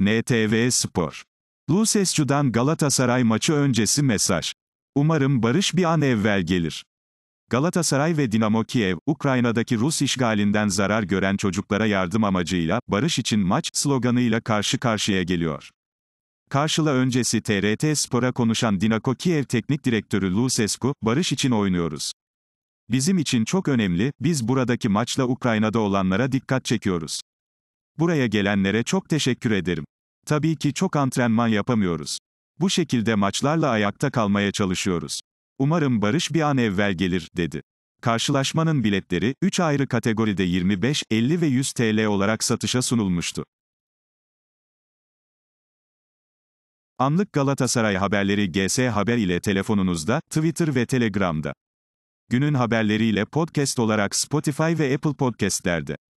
NTV Spor. Lucescu'dan Galatasaray maçı öncesi mesaj. Umarım barış bir an evvel gelir. Galatasaray ve Dinamo Kiev, Ukrayna'daki Rus işgalinden zarar gören çocuklara yardım amacıyla, barış için maç, sloganıyla karşı karşıya geliyor. Karşıla öncesi TRT Spor'a konuşan Dinamo Kiev Teknik Direktörü Lucescu, barış için oynuyoruz. Bizim için çok önemli, biz buradaki maçla Ukrayna'da olanlara dikkat çekiyoruz. Buraya gelenlere çok teşekkür ederim. Tabii ki çok antrenman yapamıyoruz. Bu şekilde maçlarla ayakta kalmaya çalışıyoruz. Umarım Barış bir an evvel gelir, dedi. Karşılaşmanın biletleri, 3 ayrı kategoride 25, 50 ve 100 TL olarak satışa sunulmuştu. Anlık Galatasaray haberleri GS Haber ile telefonunuzda, Twitter ve Telegram'da. Günün haberleriyle podcast olarak Spotify ve Apple Podcast'lerde.